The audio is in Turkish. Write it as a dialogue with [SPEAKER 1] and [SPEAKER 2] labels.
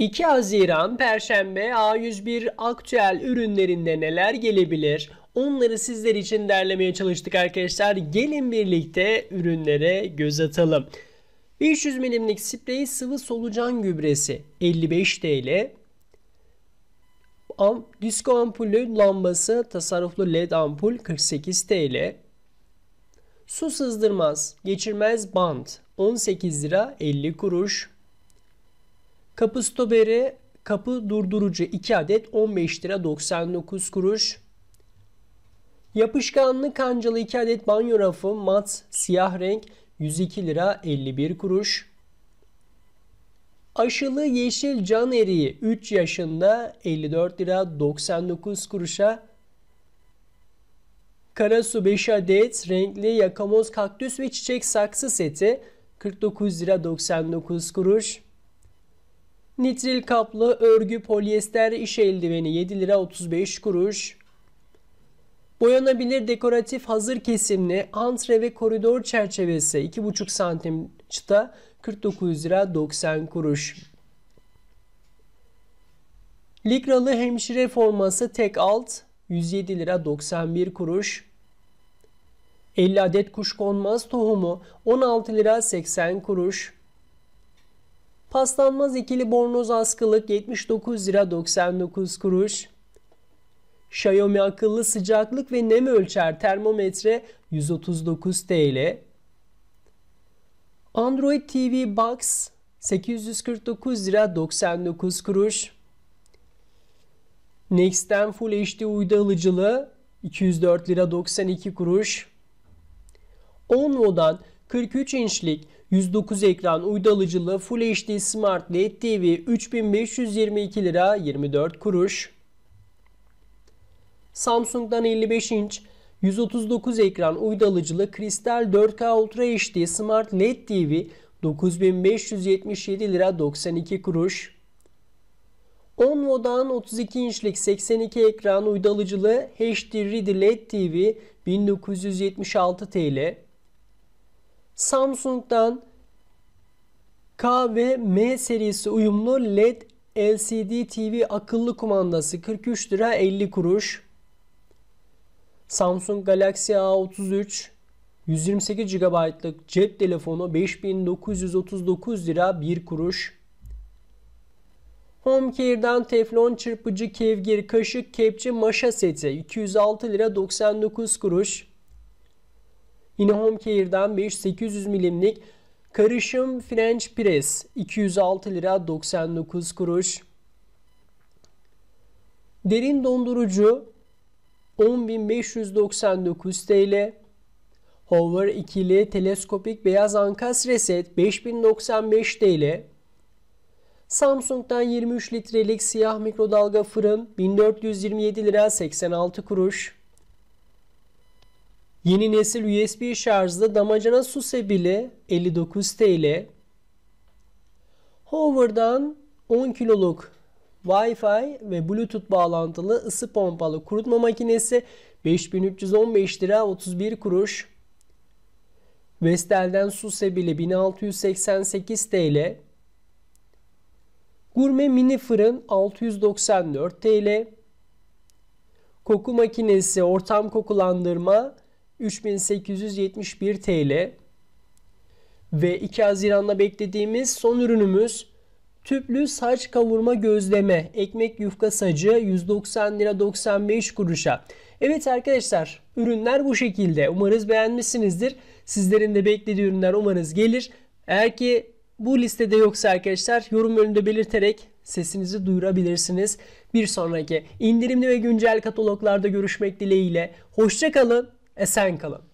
[SPEAKER 1] 2 Haziran Perşembe A101 aktüel ürünlerinde neler gelebilir? Onları sizler için derlemeye çalıştık arkadaşlar. Gelin birlikte ürünlere göz atalım. 500 milimlik sprey sıvı solucan gübresi 55 TL. Am disko ampulü lambası tasarruflu led ampul 48 TL. Su sızdırmaz geçirmez bant 18 lira 50 kuruş. Kapı stoperi, kapı durdurucu 2 adet 15 lira 99 kuruş. Yapışkanlı kancalı 2 adet banyo rafı mat siyah renk 102 lira 51 kuruş. Aşılı yeşil can eriği 3 yaşında 54 lira 99 kuruşa. Karasu 5 adet renkli yakamoz kaktüs ve çiçek saksı seti 49 lira 99 kuruş. Nitril kaplı örgü polyester iş eldiveni 7 lira 35 kuruş. Boyanabilir dekoratif hazır kesimli antre ve koridor çerçevesi 2,5 santim çıta 49 lira 90 kuruş. Likralı hemşire forması tek alt 107 lira 91 kuruş. 50 adet kuşkonmaz tohumu 16 lira 80 kuruş. Paslanmaz ikili bornoz askılık 79 lira 99 kuruş. Xiaomi akıllı sıcaklık ve nem ölçer termometre 139 TL. Android TV Box 849 lira 99 kuruş. Next'ten Full HD uydu alıcılığı 204 lira 92 kuruş. Onvo'dan 43 inçlik 109 ekran uydu alıcılı Full HD Smart LED TV 3522 lira 24 kuruş. Samsung'dan 55 inç 139 ekran uydu alıcılı kristal 4K Ultra HD Smart LED TV 9577 lira 92 kuruş. Onvo'dan 32 inçlik 82 ekran uydu alıcılı HD Ready LED TV 1976 TL. Samsung'dan K ve M serisi uyumlu LED LCD TV akıllı kumandası 43 lira 50 kuruş. Samsung Galaxy A33 128 GB'lık cep telefonu 5939 lira 1 kuruş. HomeCare'dan teflon çırpıcı kevgir kaşık kepçe maşa seti 206 lira 99 kuruş. Yine Home Care'den 800 milimlik karışım French Press 206 lira 99 kuruş. Derin dondurucu 10.599 TL. Hover ikili teleskopik beyaz ankastre reset, 5095 TL. Samsung'dan 23 litrelik siyah mikrodalga fırın 1427 lira 86 kuruş. Yeni nesil USB şarjlı damacana su sebili 59 TL. Hover'dan 10 kiloluk Wi-Fi ve Bluetooth bağlantılı ısı pompalı kurutma makinesi 5315 lira 31 kuruş. Vestel'den su sebili 1688 TL. Gurme mini fırın 694 TL. Koku makinesi ortam kokulandırma 3871 TL ve 2 Haziran'da beklediğimiz son ürünümüz tüplü saç kavurma gözleme ekmek yufka sacı 190 lira 95 kuruşa. Evet arkadaşlar ürünler bu şekilde. Umarız beğenmişsinizdir. Sizlerin de beklediği ürünler umarız gelir. Eğer ki bu listede yoksa arkadaşlar yorum bölümünde belirterek sesinizi duyurabilirsiniz. Bir sonraki indirimli ve güncel kataloglarda görüşmek dileğiyle. Hoşçakalın. Esen kalın.